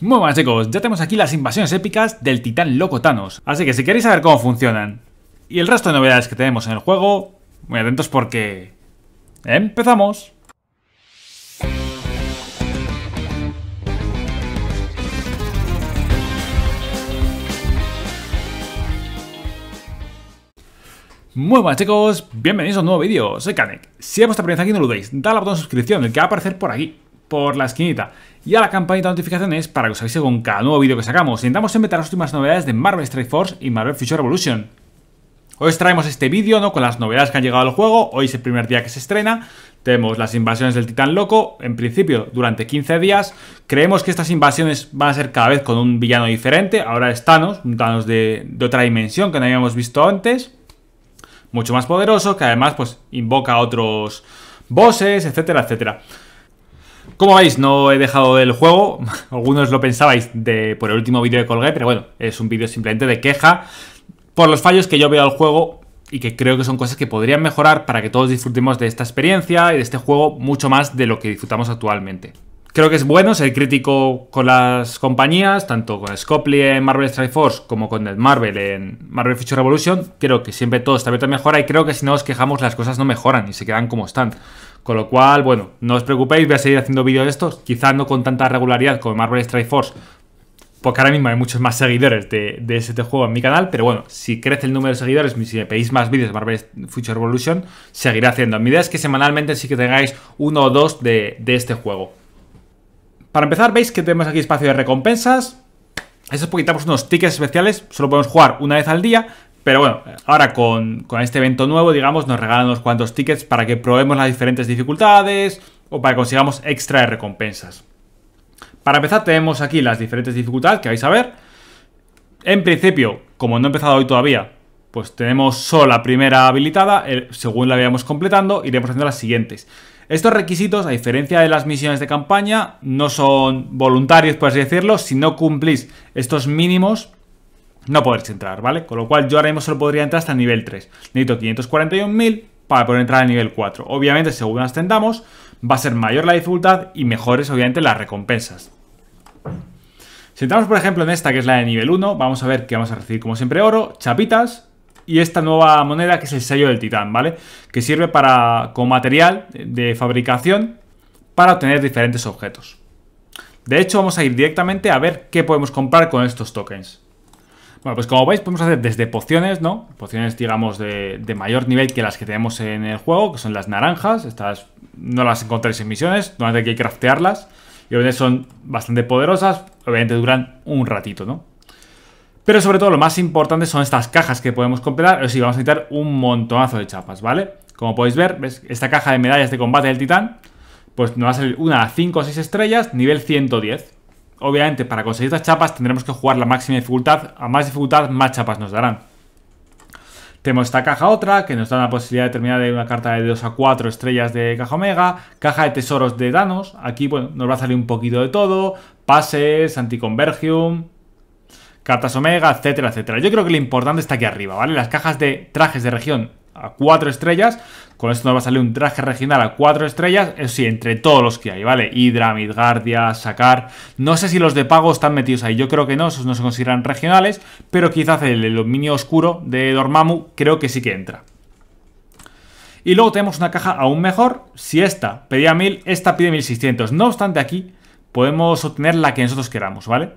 Muy buenas chicos, ya tenemos aquí las invasiones épicas del titán loco Thanos, así que si queréis saber cómo funcionan y el resto de novedades que tenemos en el juego, muy atentos porque... ¡Empezamos! Muy buenas chicos, bienvenidos a un nuevo vídeo, soy Kanek. Si es vuestra primera aquí no lo dudéis, dale al botón de suscripción, el que va a aparecer por aquí por la esquinita. Y a la campanita de notificaciones para que os avise con cada nuevo vídeo que sacamos. Y Intentamos meter las últimas novedades de Marvel Strike Force y Marvel Future Revolution. Hoy os traemos este vídeo ¿no? con las novedades que han llegado al juego. Hoy es el primer día que se estrena. Tenemos las invasiones del titán loco, en principio durante 15 días. Creemos que estas invasiones van a ser cada vez con un villano diferente. Ahora es Thanos, un Thanos de, otra dimensión que no habíamos visto antes. Mucho más poderoso, que además pues invoca a otros bosses, etcétera, etcétera. Como veis, no he dejado el juego. Algunos lo pensabais de, por el último vídeo que colgué, pero bueno, es un vídeo simplemente de queja por los fallos que yo veo al juego y que creo que son cosas que podrían mejorar para que todos disfrutemos de esta experiencia y de este juego mucho más de lo que disfrutamos actualmente. Creo que es bueno ser crítico con las compañías, tanto con Scopely en Marvel Strike Force como con el Marvel en Marvel Future Revolution. Creo que siempre todo está abierto a mejora y creo que si no os quejamos las cosas no mejoran y se quedan como están. Con lo cual, bueno, no os preocupéis, voy a seguir haciendo vídeos de estos, quizá no con tanta regularidad como Marvel Strike Force, porque ahora mismo hay muchos más seguidores de, este juego en mi canal, pero bueno, si crece el número de seguidores, si me pedís más vídeos de Marvel Future Revolution, seguiré haciendo. Mi idea es que semanalmente sí que tengáis uno o dos de, de este juego. Para empezar, veis que tenemos aquí espacio de recompensas, eso es porque quitamos unos tickets especiales, solo podemos jugar una vez al día, pero bueno, ahora con, este evento nuevo, digamos, nos regalan unos cuantos tickets para que probemos las diferentes dificultades o para que consigamos extra de recompensas. Para empezar tenemos aquí las diferentes dificultades que vais a ver. En principio, como no he empezado hoy todavía, pues tenemos solo la primera habilitada, según la vayamos completando, iremos haciendo las siguientes. Estos requisitos, a diferencia de las misiones de campaña, no son voluntarios, por así decirlo. Si no cumplís estos mínimos, no podréis entrar, ¿vale? Con lo cual yo ahora mismo solo podría entrar hasta el nivel 3. Necesito 541.000 para poder entrar al nivel 4. Obviamente, según ascendamos, va a ser mayor la dificultad y mejores, obviamente, las recompensas. Si entramos, por ejemplo, en esta, que es la de nivel 1, vamos a ver que vamos a recibir, como siempre, oro, chapitas y esta nueva moneda, que es el sello del titán, ¿vale? Que sirve para, como material de fabricación para obtener diferentes objetos. De hecho, vamos a ir directamente a ver qué podemos comprar con estos tokens. Bueno, pues como veis podemos hacer desde pociones, ¿no? Pociones, digamos, de, mayor nivel que las que tenemos en el juego, que son las naranjas. Estas no las encontráis en misiones, normalmente hay que craftearlas. Y obviamente son bastante poderosas, obviamente duran un ratito, ¿no? Pero sobre todo lo más importante son estas cajas que podemos comprar. O sí, vamos a necesitar un montonazo de chapas, ¿vale? Como podéis ver, ¿ves? esta caja de medallas de combate del titán, pues nos va a salir una a 5 o 6 estrellas, nivel 110. Obviamente, para conseguir estas chapas tendremos que jugar la máxima dificultad. A más dificultad, más chapas nos darán. Tenemos esta caja otra, que nos da la posibilidad de terminar de una carta de 2 a 4 estrellas de caja omega. Caja de tesoros de Danos. Aquí, bueno, nos va a salir un poquito de todo. Pases, anticonvergium, cartas omega, etcétera, etcétera. Yo creo que lo importante está aquí arriba, ¿vale? Las cajas de trajes de región a 4 estrellas. Con esto nos va a salir un traje regional a 4 estrellas. Eso eh, sí, entre todos los que hay, ¿vale? Hydra, Midgardia, Sakar. No sé si los de pago están metidos ahí. Yo creo que no, esos no se consideran regionales. Pero quizás el, dominio oscuro de Dormammu creo que sí que entra. Y luego tenemos una caja aún mejor. Si esta pedía 1000, esta pide 1600. No obstante, aquí podemos obtener la que nosotros queramos, ¿vale?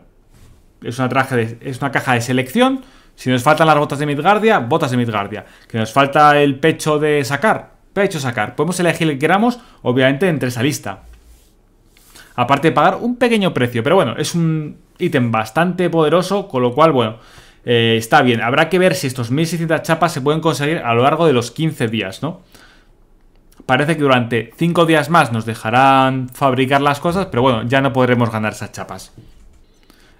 Es traje es una caja de selección si nos faltan las botas de Midgardia, botas de Midgardia. Que nos falta el pecho de sacar, pecho sacar. Podemos elegir el que queramos, obviamente, entre esa lista. Aparte de pagar un pequeño precio, pero bueno, es un ítem bastante poderoso, con lo cual, bueno, eh, está bien. Habrá que ver si estos 1600 chapas se pueden conseguir a lo largo de los 15 días, ¿no? Parece que durante 5 días más nos dejarán fabricar las cosas, pero bueno, ya no podremos ganar esas chapas.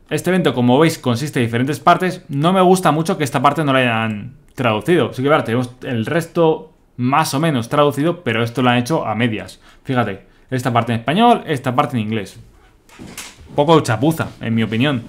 Este evento, como veis, consiste en diferentes partes. No me gusta mucho que esta parte no la hayan traducido. Así que ver, tenemos el resto más o menos traducido, pero esto lo han hecho a medias. Fíjate, esta parte en español, esta parte en inglés. poco chapuza, en mi opinión.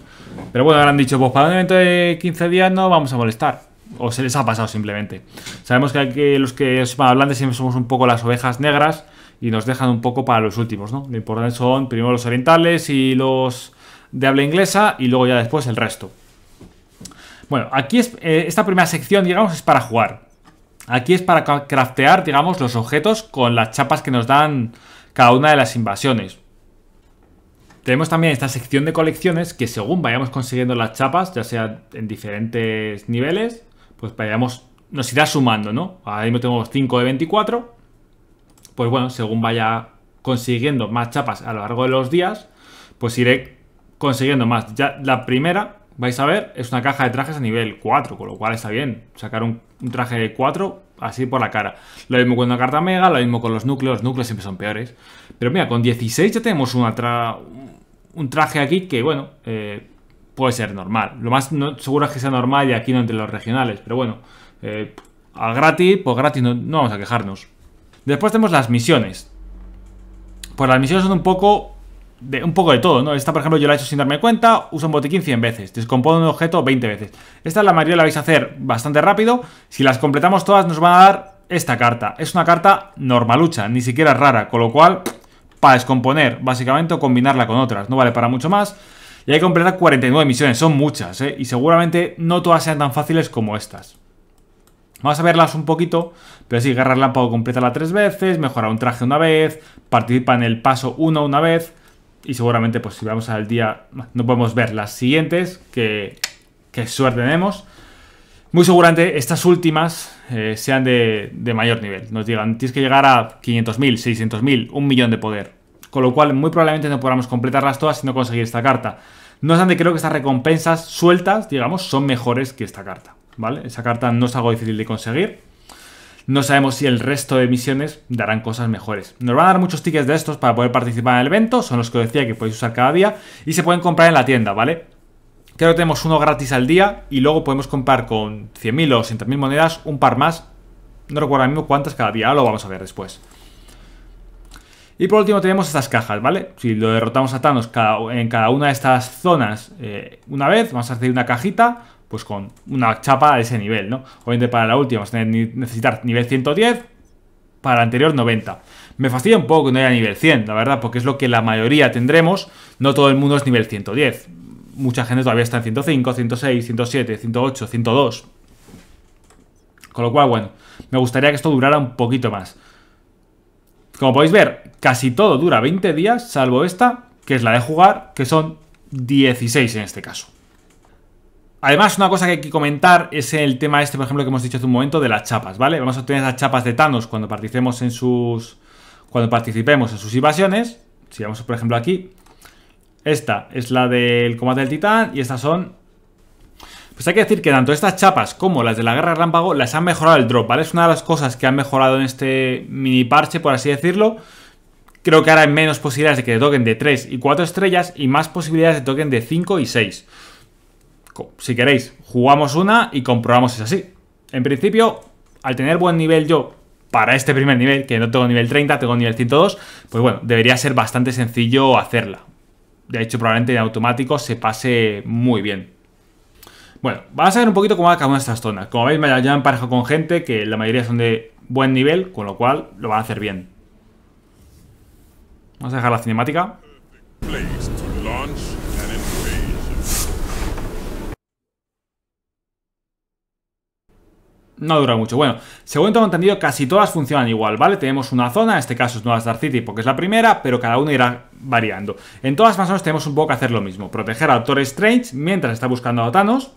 Pero bueno, ahora han dicho, pues para un evento de 15 días no vamos a molestar. O se les ha pasado simplemente. Sabemos que aquí los que os van siempre somos un poco las ovejas negras y nos dejan un poco para los últimos, ¿no? Lo importante son primero los orientales y los de habla inglesa y luego ya después el resto. Bueno, aquí es, eh, esta primera sección, digamos, es para jugar. Aquí es para craftear, digamos, los objetos con las chapas que nos dan cada una de las invasiones. Tenemos también esta sección de colecciones que según vayamos consiguiendo las chapas, ya sea en diferentes niveles, pues vayamos, nos irá sumando, ¿no? Ahora mismo tengo 5 de 24. Pues bueno, según vaya consiguiendo más chapas a lo largo de los días, pues iré consiguiendo más. Ya la primera, vais a ver, es una caja de trajes a nivel 4, con lo cual está bien. Sacar un, traje de 4 así por la cara. Lo mismo con una carta mega, lo mismo con los núcleos. Los núcleos siempre son peores. Pero mira, con 16 ya tenemos un traje aquí que, bueno, eh, puede ser normal. Lo más seguro es que sea normal y aquí no entre los regionales. Pero bueno, eh, al gratis, pues gratis no, no vamos a quejarnos. Después tenemos las misiones. Pues las misiones son un poco un poco de todo, ¿no? Esta, por ejemplo, yo la he hecho sin darme cuenta, uso un botiquín 100 veces, descompongo un objeto 20 veces. Esta la mayoría la vais a hacer bastante rápido. Si las completamos todas nos van a dar esta carta. Es una carta normalucha, ni siquiera rara, con lo cual, para descomponer, básicamente, o combinarla con otras. No vale para mucho más. Y hay que completar 49 misiones, son muchas, ¿eh? Y seguramente no todas sean tan fáciles como estas. Vamos a verlas un poquito, pero sí, agarrar lámpago, completarla tres veces, mejorar un traje una vez, participa en el paso 1 una vez y seguramente pues si vamos al día no podemos ver las siguientes, que, suerte tenemos. Muy seguramente estas últimas eh, sean de, mayor nivel. Nos digan, tienes que llegar a 500.000, 600.000, un millón de poder. Con lo cual muy probablemente no podamos completarlas todas si no conseguir esta carta. No es donde creo que estas recompensas sueltas, digamos, son mejores que esta carta. ¿Vale? Esa carta no es algo difícil de conseguir no sabemos si el resto de misiones darán cosas mejores. Nos van a dar muchos tickets de estos para poder participar en el evento, son los que os decía que podéis usar cada día y se pueden comprar en la tienda, ¿vale? Creo que tenemos uno gratis al día y luego podemos comprar con 100.000 o 100.000 monedas un par más. No recuerdo ahora mismo cuántas cada día, lo vamos a ver después. Y por último tenemos estas cajas, ¿vale? Si lo derrotamos a Thanos en cada una de estas zonas eh, una vez, vamos a hacer una cajita pues con una chapa a ese nivel, ¿no? Obviamente para la última vamos a necesitar nivel 110, para la anterior 90. Me fastidia un poco que no haya nivel 100, la verdad, porque es lo que la mayoría tendremos, no todo el mundo es nivel 110. Mucha gente todavía está en 105, 106, 107, 108, 102. Con lo cual, bueno, me gustaría que esto durara un poquito más. Como podéis ver, casi todo dura 20 días, salvo esta, que es la de jugar, que son 16 en este caso. Además, una cosa que hay que comentar es el tema este, por ejemplo, que hemos dicho hace un momento de las chapas, ¿vale? Vamos a tener esas chapas de Thanos cuando participemos en sus... Cuando participemos en sus invasiones. Si vamos, por ejemplo, aquí. Esta es la del combate del titán y estas son... Pues hay que decir que tanto estas chapas como las de la guerra Rámpago las han mejorado el drop, ¿vale? Es una de las cosas que han mejorado en este mini parche, por así decirlo. Creo que ahora hay menos posibilidades de que te toquen de 3 y 4 estrellas y más posibilidades de toquen de 5 y 6 si queréis, jugamos una y comprobamos si es así. En principio, al tener buen nivel yo para este primer nivel, que no tengo nivel 30, tengo nivel 102, pues bueno, debería ser bastante sencillo hacerla. De hecho, probablemente en automático se pase muy bien. Bueno, vamos a ver un poquito cómo va cada una de estas zonas. Como veis, me emparejo con gente que la mayoría son de buen nivel, con lo cual lo van a hacer bien. Vamos a dejar la cinemática. no dura mucho. Bueno, según tengo entendido, casi todas funcionan igual, ¿vale? Tenemos una zona, en este caso es Nueva Star City porque es la primera, pero cada una irá variando. En todas más tenemos un poco que hacer lo mismo. Proteger a Doctor Strange mientras está buscando a Thanos.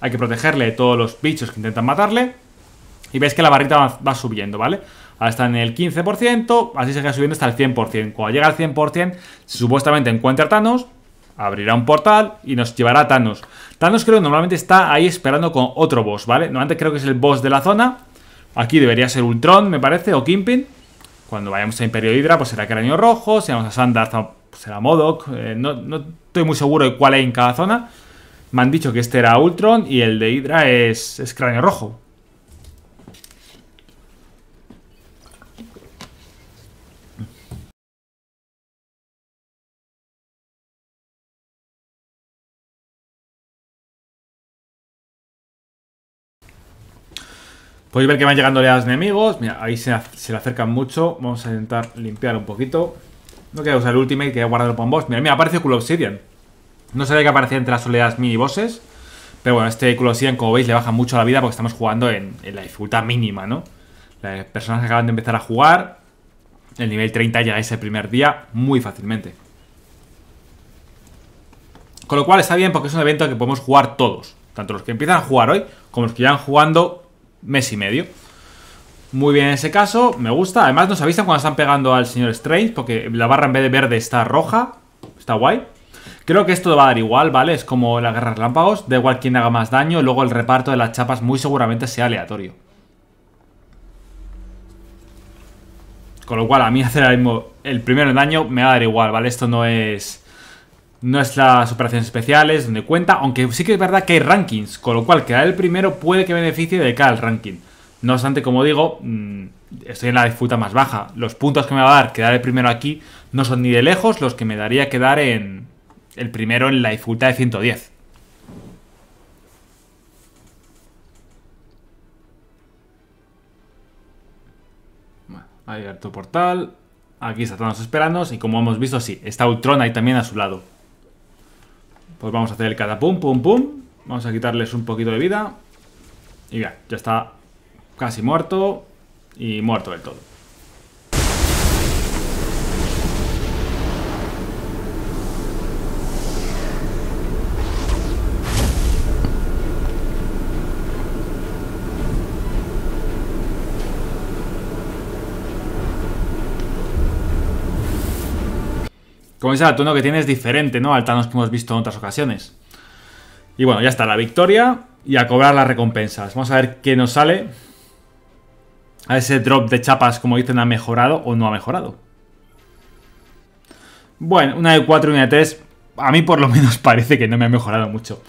Hay que protegerle de todos los bichos que intentan matarle. Y veis que la barrita va, subiendo, ¿vale? Ahora está en el 15%, así se queda subiendo hasta el 100%. Cuando llega al 100%, supuestamente encuentra a Thanos abrirá un portal y nos llevará a Thanos. Thanos creo que normalmente está ahí esperando con otro boss, ¿vale? Normalmente creo que es el boss de la zona. Aquí debería ser Ultron, me parece, o Kimpin. Cuando vayamos a Imperio Hydra, pues será Cráneo Rojo. Si vamos a Sandar, pues será Modok eh, no, estoy muy seguro de cuál hay en cada zona. Me han dicho que este era Ultron y el de Hydra es, es Cráneo Rojo. Podéis ver que van llegando oleadas enemigos. Mira, ahí se, le acercan mucho. Vamos a intentar limpiar un poquito. No quería usar el ultimate, quería guardarlo para un boss. Mira, mira, aparece Cool Obsidian. No sabía que aparecía entre las oleadas mini bosses. Pero bueno, este Cool Obsidian, como veis, le baja mucho la vida porque estamos jugando en, en la dificultad mínima, ¿no? Las personas que acaban de empezar a jugar. El nivel 30 es el primer día muy fácilmente. Con lo cual está bien porque es un evento que podemos jugar todos. Tanto los que empiezan a jugar hoy como los que ya llevan jugando mes y medio. Muy bien en ese caso, me gusta. Además nos avisan cuando están pegando al señor Strange, porque la barra en vez de verde está roja. Está guay. Creo que esto va a dar igual, ¿vale? Es como la guerra de da igual quién haga más daño, luego el reparto de las chapas muy seguramente sea aleatorio. Con lo cual a mí hacer el, mismo, el primero en daño me va a dar igual, ¿vale? Esto no es nuestras operaciones especiales, donde cuenta, aunque sí que es verdad que hay rankings, con lo cual quedar el primero puede que beneficie de cada ranking. No obstante, como digo, mm, estoy en la dificultad más baja. Los puntos que me va a dar quedar el primero aquí no son ni de lejos los que me daría quedar en el primero en la dificultad de 110. Bueno, abierto portal. Aquí está todos esperando y como hemos visto, sí, está Ultron ahí también a su lado. Pues vamos a hacer el pum pum, pum. Vamos a quitarles un poquito de vida. Y ya, ya está casi muerto y muerto del todo. Como dice, el tono que tiene es diferente, ¿no? Al Thanos que hemos visto en otras ocasiones. Y bueno, ya está, la victoria y a cobrar las recompensas. Vamos a ver qué nos sale. A ese drop de chapas, como dicen, ha mejorado o no ha mejorado. Bueno, una de 4 y una de 3. A mí por lo menos parece que no me ha mejorado mucho.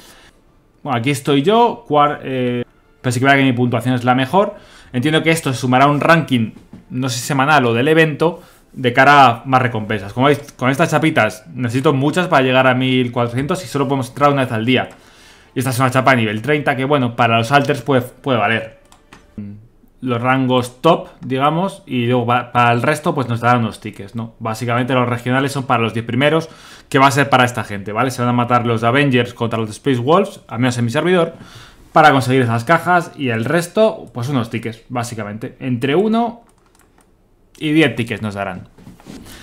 Bueno, aquí estoy yo. Cuar, eh, que, que mi puntuación es la mejor. Entiendo que esto sumará un ranking, no sé si semanal o del evento, de cara a más recompensas. Como veis, con estas chapitas necesito muchas para llegar a 1400 y solo podemos entrar una vez al día. Y esta es una chapa de nivel 30 que, bueno, para los alters puede, puede valer. Los rangos top, digamos, y luego para el resto pues nos darán unos tickets, ¿no? Básicamente los regionales son para los 10 primeros, que va a ser para esta gente, ¿vale? Se van a matar los Avengers contra los Space Wolves, al menos en mi servidor, para conseguir esas cajas y el resto, pues unos tickets, básicamente. Entre uno y 10 tickets nos darán.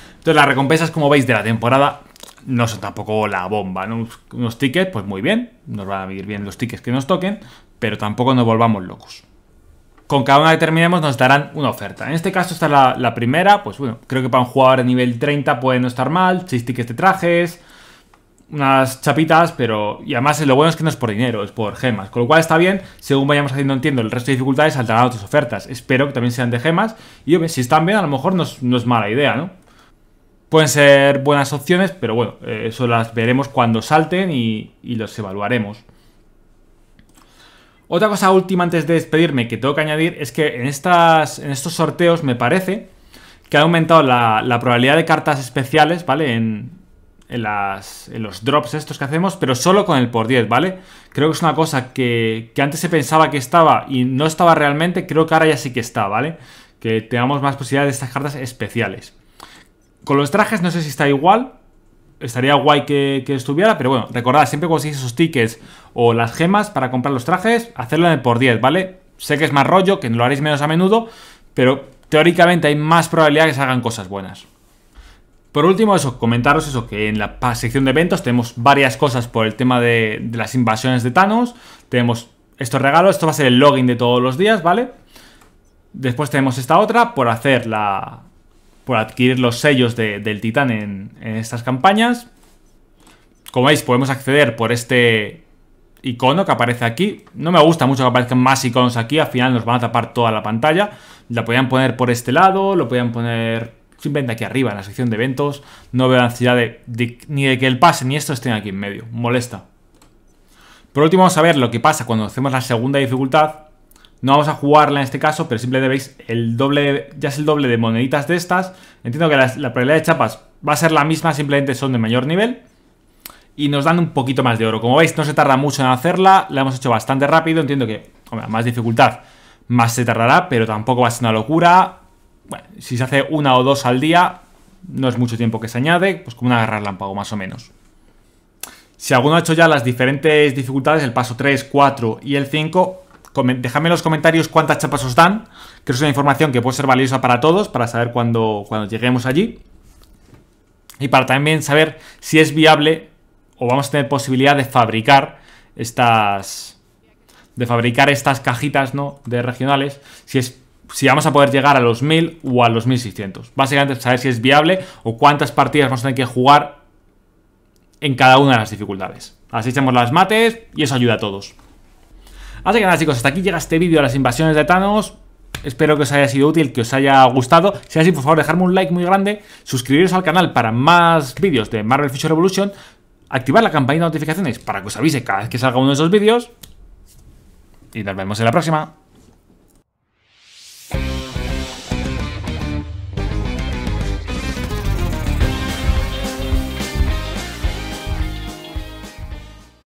Entonces las recompensas, como veis, de la temporada no son tampoco la bomba, ¿no? Unos tickets, pues muy bien, nos van a venir bien los tickets que nos toquen, pero tampoco nos volvamos locos. Con cada una que terminemos nos darán una oferta. En este caso está la, la primera, pues bueno, creo que para un jugador de nivel 30 puede no estar mal, 6 tickets de trajes, unas chapitas, pero. Y además eh, lo bueno es que no es por dinero, es por gemas. Con lo cual está bien, según vayamos haciendo entiendo el resto de dificultades, saltarán otras ofertas. Espero que también sean de gemas. Y si están bien, a lo mejor no es, mala idea, ¿no? Pueden ser buenas opciones, pero bueno, eh, eso las veremos cuando salten y, los evaluaremos. Otra cosa última antes de despedirme que tengo que añadir es que en, estas, en estos sorteos me parece que ha aumentado la probabilidad de cartas especiales, ¿vale? En, en, las, los drops estos que hacemos, pero solo con el por 10, ¿vale? Creo que es una cosa que, antes se pensaba que estaba y no estaba realmente, creo que ahora ya sí que está, ¿vale? Que tengamos más posibilidades de estas cartas especiales. Con los trajes no sé si está igual, estaría guay que, estuviera, pero bueno, recordad, siempre conseguís esos tickets o las gemas para comprar los trajes, hacerlo en el por 10, ¿vale? Sé que es más rollo, que lo haréis menos a menudo, pero teóricamente hay más probabilidad que se hagan cosas buenas. Por último, eso, comentaros eso, que en la sección de eventos tenemos varias cosas por el tema de, las invasiones de Thanos. Tenemos estos regalos, esto va a ser el login de todos los días, ¿vale? Después tenemos esta otra por hacer la. por adquirir los sellos del titán en, estas campañas. Como veis, podemos acceder por este icono que aparece aquí. No me gusta mucho que aparezcan más iconos aquí, al final nos van a tapar toda la pantalla. La podían poner por este lado, lo podían poner simplemente aquí arriba, en la sección de eventos. No veo la necesidad de, ni de que el pase ni esto estén aquí en medio. Molesta. Por último, vamos a ver lo que pasa cuando hacemos la segunda dificultad. No vamos a jugarla en este caso, pero simplemente veis el doble, ya es el doble de moneditas de estas. Entiendo que la, la probabilidad de chapas va a ser la misma, simplemente son de mayor nivel. Y nos dan un poquito más de oro. Como veis, no se tarda mucho en hacerla, la hemos hecho bastante rápido. Entiendo que, hombre, más dificultad, más se tardará, pero tampoco va a ser una locura bueno, si se hace una o dos al día, no es mucho tiempo que se añade, pues como una agarrar lampago más o menos. Si alguno ha hecho ya las diferentes dificultades, el paso 3, 4 y el 5, dejadme en los comentarios cuántas chapas os dan, que es una información que puede ser valiosa para todos, para saber cuando, cuando lleguemos allí. Y para también saber si es viable o vamos a tener posibilidad de fabricar estas... De fabricar estas cajitas, De regionales, si es si vamos a poder llegar a los 1000 o a los 1600. Básicamente saber si es viable o cuántas partidas vamos a tener que jugar en cada una de las dificultades. Así echamos las mates y eso ayuda a todos. Así que nada chicos, hasta aquí llega este vídeo de las invasiones de Thanos. Espero que os haya sido útil, que os haya gustado. Si es así, por favor, dejadme un like muy grande, suscribiros al canal para más vídeos de Marvel Future Revolution, activar la campanita de notificaciones para que os avise cada vez que salga uno de esos vídeos. Y nos vemos en la próxima.